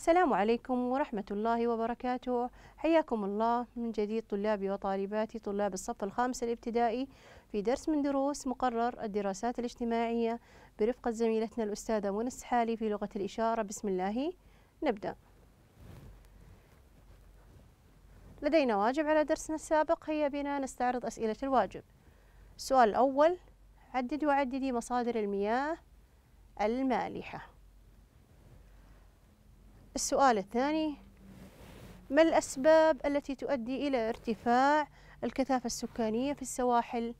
السلام عليكم ورحمة الله وبركاته حياكم الله من جديد طلابي وطالباتي طلاب الصف الخامس الابتدائي في درس من دروس مقرر الدراسات الاجتماعية برفقة زميلتنا الأستاذة منى السحالي في لغة الإشارة بسم الله نبدأ لدينا واجب على درسنا السابق هيا بنا نستعرض أسئلة الواجب السؤال الأول عدد وعددي مصادر المياه المالحة السؤال الثاني ما الأسباب التي تؤدي إلى ارتفاع الكثافة السكانية في السواحل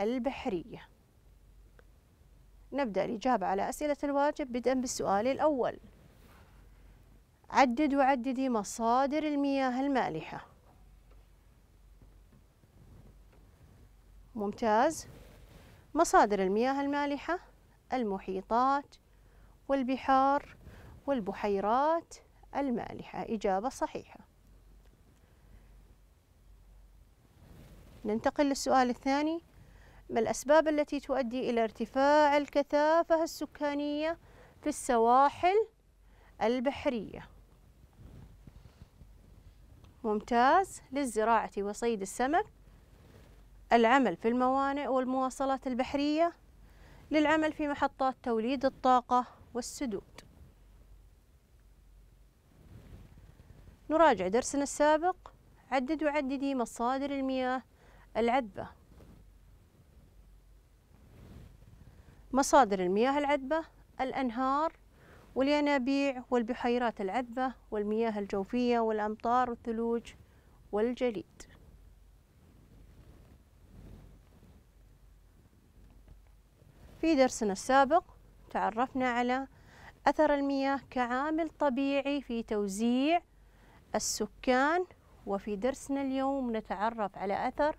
البحرية؟ نبدأ الإجابة على أسئلة الواجب بدءا بالسؤال الأول عدد وعددي مصادر المياه المالحة ممتاز مصادر المياه المالحة المحيطات والبحار والبحيرات المالحة إجابة صحيحة ننتقل للسؤال الثاني ما الأسباب التي تؤدي إلى ارتفاع الكثافة السكانية في السواحل البحرية ممتاز للزراعة وصيد السمك العمل في الموانئ والمواصلات البحرية للعمل في محطات توليد الطاقة والسدود نراجع درسنا السابق عدد وعددي مصادر المياه العذبة مصادر المياه العذبة الأنهار والينابيع والبحيرات العذبة والمياه الجوفية والأمطار والثلوج والجليد في درسنا السابق تعرفنا على أثر المياه كعامل طبيعي في توزيع السكان وفي درسنا اليوم نتعرف على أثر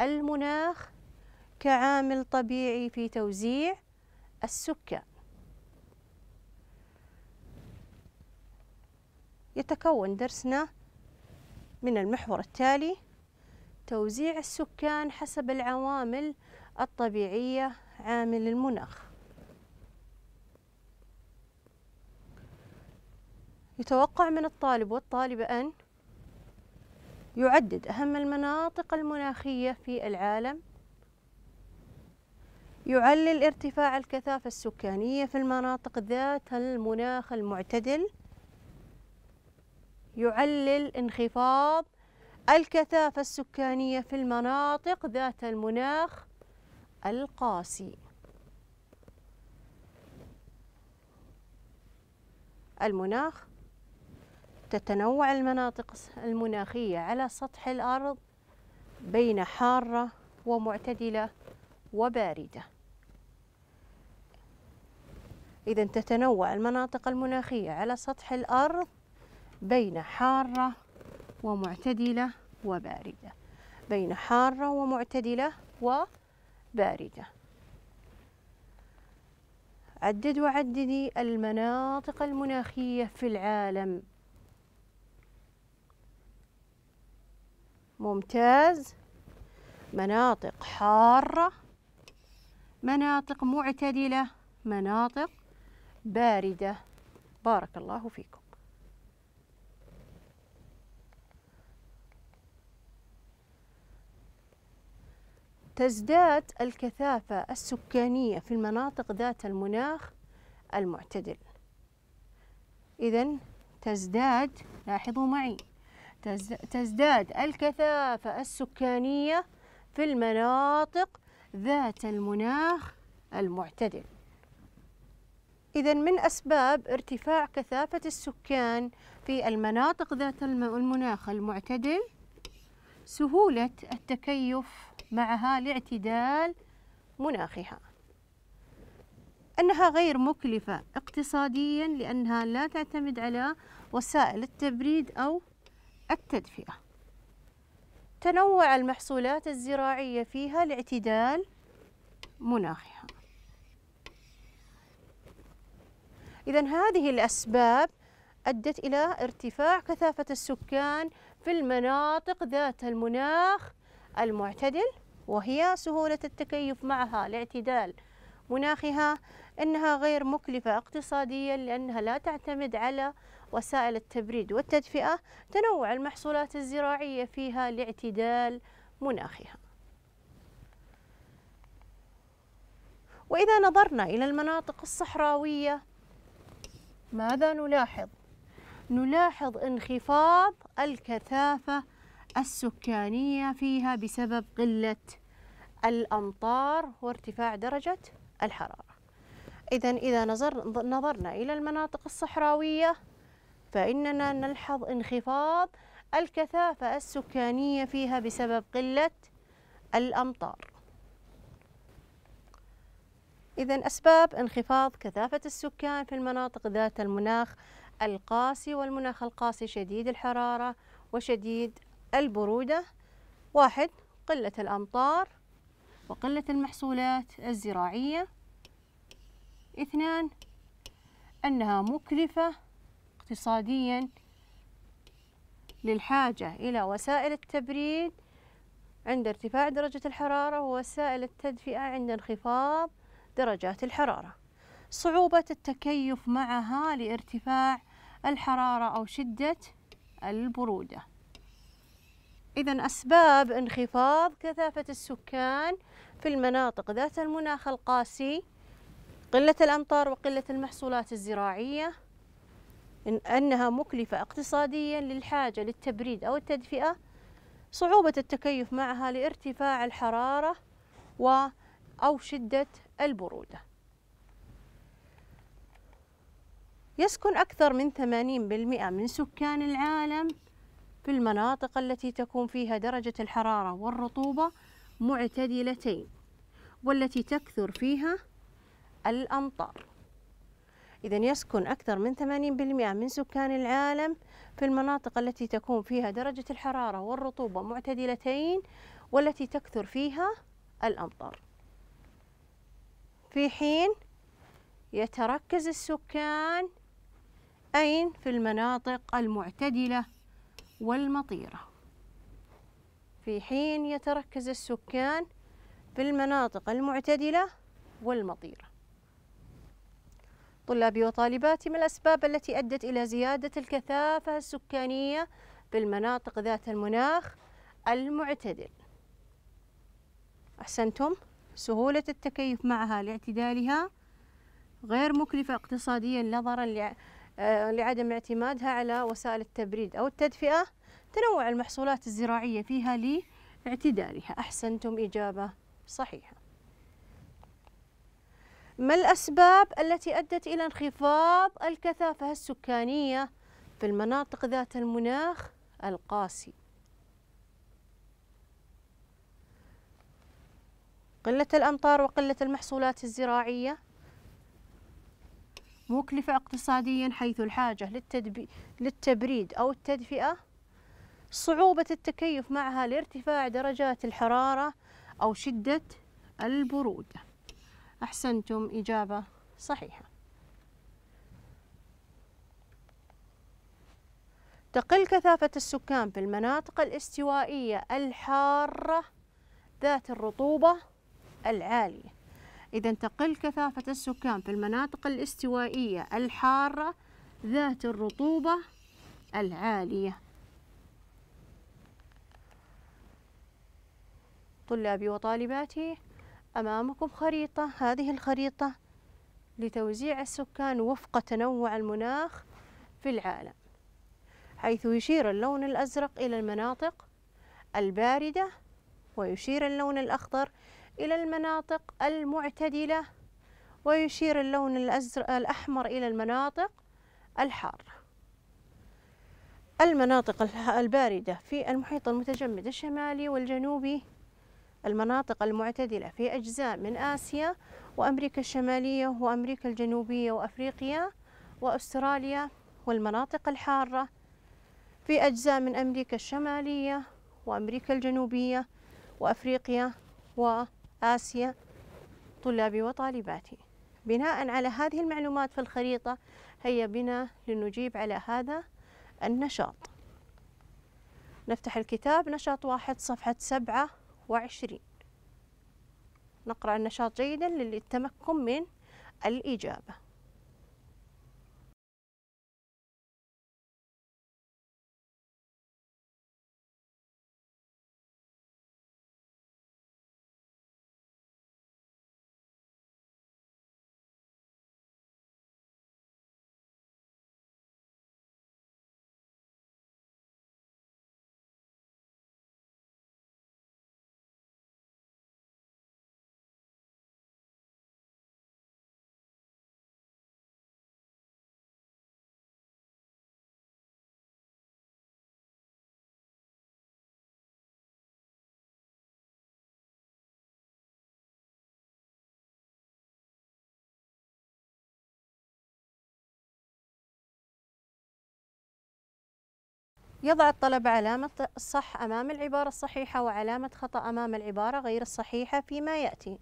المناخ كعامل طبيعي في توزيع السكان يتكون درسنا من المحور التالي توزيع السكان حسب العوامل الطبيعية عامل المناخ يتوقع من الطالب والطالبة أن يعدد أهم المناطق المناخية في العالم يعلل ارتفاع الكثافة السكانية في المناطق ذات المناخ المعتدل يعلل انخفاض الكثافة السكانية في المناطق ذات المناخ القاسي المناخ تتنوع المناطق المناخية على سطح الأرض بين حارة ومعتدلة وباردة إذا تتنوع المناطق المناخية على سطح الأرض بين حارة ومعتدلة وباردة بين حارة ومعتدلة وباردة عدد وعددي المناطق المناخية في العالم ممتاز مناطق حارة مناطق معتدلة مناطق باردة بارك الله فيكم تزداد الكثافة السكانية في المناطق ذات المناخ المعتدل إذا تزداد لاحظوا معي تزداد الكثافة السكانية في المناطق ذات المناخ المعتدل إذا من أسباب ارتفاع كثافة السكان في المناطق ذات المناخ المعتدل سهولة التكيف معها لاعتدال مناخها أنها غير مكلفة اقتصاديا لأنها لا تعتمد على وسائل التبريد أو التدفئة تنوع المحصولات الزراعية فيها لاعتدال مناخها إذا هذه الأسباب أدت إلى ارتفاع كثافة السكان في المناطق ذات المناخ المعتدل وهي سهولة التكيف معها لاعتدال مناخها إنها غير مكلفة اقتصاديا لأنها لا تعتمد على وسائل التبريد والتدفئة تنوع المحصولات الزراعية فيها لاعتدال مناخها وإذا نظرنا إلى المناطق الصحراوية ماذا نلاحظ؟ نلاحظ انخفاض الكثافة السكانية فيها بسبب قلة الأمطار وارتفاع درجة الحرارة إذا إذا نظرنا إلى المناطق الصحراوية فإننا نلحظ انخفاض الكثافة السكانية فيها بسبب قلة الأمطار إذا أسباب انخفاض كثافة السكان في المناطق ذات المناخ القاسي والمناخ القاسي شديد الحرارة وشديد البرودة واحد قلة الأمطار وقلة المحصولات الزراعية اثنان أنها مكلفة اقتصاديا للحاجة إلى وسائل التبريد عند ارتفاع درجة الحرارة ووسائل التدفئة عند انخفاض درجات الحرارة صعوبة التكيف معها لارتفاع الحرارة أو شدة البرودة إذا أسباب انخفاض كثافة السكان في المناطق ذات المناخ القاسي قلة الأمطار وقلة المحصولات الزراعية إن أنها مكلفة اقتصاديا للحاجة للتبريد أو التدفئة صعوبة التكيف معها لارتفاع الحرارة و أو شدة البرودة يسكن أكثر من 80% من سكان العالم في المناطق التي تكون فيها درجة الحرارة والرطوبة معتدلتين والتي تكثر فيها الأمطار إذا يسكن أكثر من 80% من سكان العالم في المناطق التي تكون فيها درجة الحرارة والرطوبة معتدلتين والتي تكثر فيها الأمطار في حين يتركز السكان أين في المناطق المعتدلة والمطيرة في حين يتركز السكان في المناطق المعتدلة والمطيرة طلاب وطالبات ما الأسباب التي أدت إلى زيادة الكثافة السكانية بالمناطق ذات المناخ المعتدل أحسنتم سهولة التكيف معها لاعتدالها غير مكلفة اقتصاديا نظرا آه، لعدم اعتمادها على وسائل التبريد أو التدفئة تنوع المحصولات الزراعية فيها لاعتدالها أحسنتم إجابة صحيحة ما الأسباب التي أدت إلى انخفاض الكثافة السكانية في المناطق ذات المناخ القاسي قلة الأمطار وقلة المحصولات الزراعية مكلفة اقتصاديا حيث الحاجة للتبريد أو التدفئة صعوبة التكيف معها لارتفاع درجات الحرارة أو شدة البرودة أحسنتم إجابة صحيحة تقل كثافة السكان في المناطق الاستوائية الحارة ذات الرطوبة العالية إذا تقل كثافة السكان في المناطق الاستوائية الحارة ذات الرطوبة العالية طلابي وطالباتي أمامكم خريطة هذه الخريطة لتوزيع السكان وفق تنوع المناخ في العالم حيث يشير اللون الأزرق إلى المناطق الباردة ويشير اللون الأخضر إلى المناطق المعتدلة ويشير اللون الأزرق الأحمر إلى المناطق الحارة المناطق الباردة في المحيط المتجمد الشمالي والجنوبي المناطق المعتدلة في أجزاء من آسيا وأمريكا الشمالية وأمريكا الجنوبية وأفريقيا وأستراليا والمناطق الحارة في أجزاء من أمريكا الشمالية وأمريكا الجنوبية وأفريقيا وآسيا طلابي وطالباتي بناء على هذه المعلومات في الخريطة هيا بنا لنجيب على هذا النشاط نفتح الكتاب نشاط واحد صفحة سبعة وعشرين نقرأ النشاط جيدا للتمكن من الإجابة يضع الطلب علامة الصح أمام العبارة الصحيحة وعلامة خطأ أمام العبارة غير الصحيحة فيما يأتي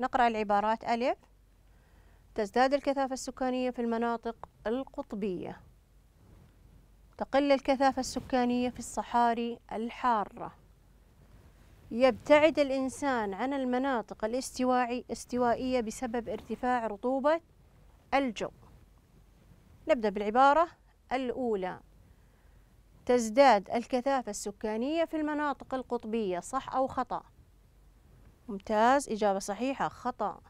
نقرأ العبارات ألف تزداد الكثافة السكانية في المناطق القطبية تقل الكثافة السكانية في الصحاري الحارة يبتعد الإنسان عن المناطق الاستواعي استوائية بسبب ارتفاع رطوبة الجو نبدأ بالعبارة الأولى تزداد الكثافة السكانية في المناطق القطبية صح أو خطأ؟ ممتاز إجابة صحيحة خطأ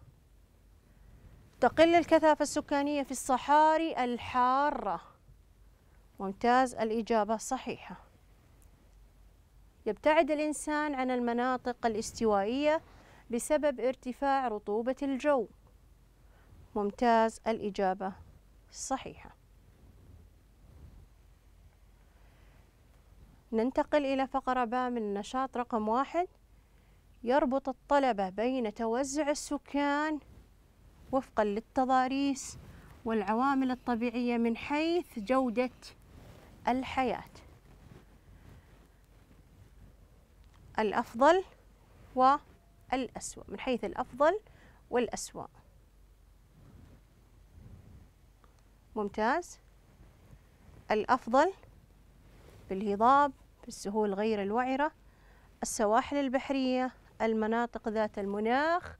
تقل الكثافة السكانية في الصحاري الحارة ممتاز الإجابة صحيحة يبتعد الإنسان عن المناطق الاستوائية بسبب ارتفاع رطوبة الجو ممتاز الإجابة صحيحة ننتقل إلى فقرة باء من نشاط رقم واحد يربط الطلبة بين توزع السكان وفقا للتضاريس والعوامل الطبيعية من حيث جودة الحياة الأفضل والأسوأ من حيث الأفضل والأسوأ ممتاز الأفضل بالهضاب السهول غير الوعرة السواحل البحرية المناطق ذات المناخ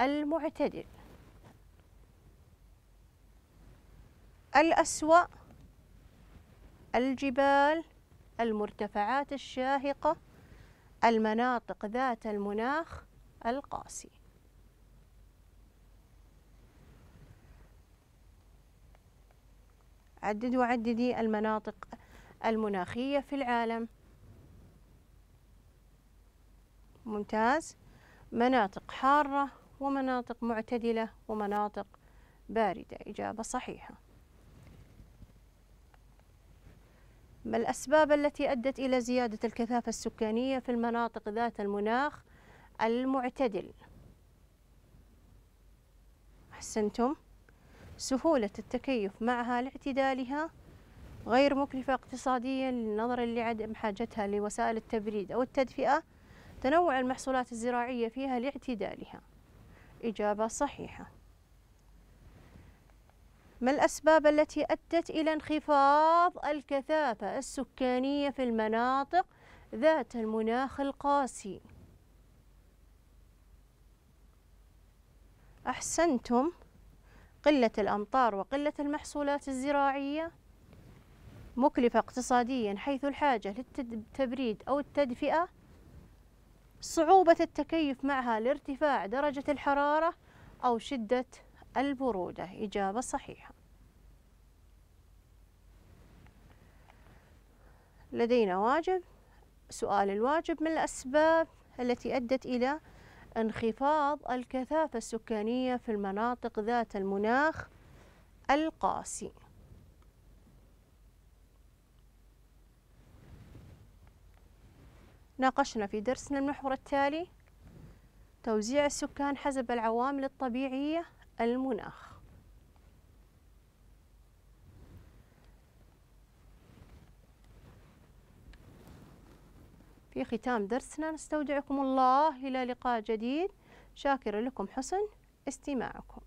المعتدل الأسوأ الجبال المرتفعات الشاهقة المناطق ذات المناخ القاسي عدد وعددي المناطق المناخية في العالم ممتاز مناطق حارة ومناطق معتدلة ومناطق باردة إجابة صحيحة ما الأسباب التي أدت إلى زيادة الكثافة السكانية في المناطق ذات المناخ المعتدل أحسنتم سهولة التكيف معها لاعتدالها غير مكلفة اقتصاديا نظرا لعدم حاجتها لوسائل التبريد أو التدفئة تنوع المحصولات الزراعية فيها لاعتدالها إجابة صحيحة ما الأسباب التي أدت إلى انخفاض الكثافة السكانية في المناطق ذات المناخ القاسي أحسنتم قلة الأمطار وقلة المحصولات الزراعية مكلفة اقتصاديا حيث الحاجة للتبريد أو التدفئة صعوبة التكيف معها لارتفاع درجة الحرارة أو شدة البرودة إجابة صحيحة لدينا واجب سؤال الواجب من الأسباب التي أدت إلى انخفاض الكثافة السكانية في المناطق ذات المناخ القاسي ناقشنا في درسنا المحور التالي توزيع السكان حسب العوامل الطبيعية المناخ في ختام درسنا نستودعكم الله إلى لقاء جديد شاكر لكم حسن استماعكم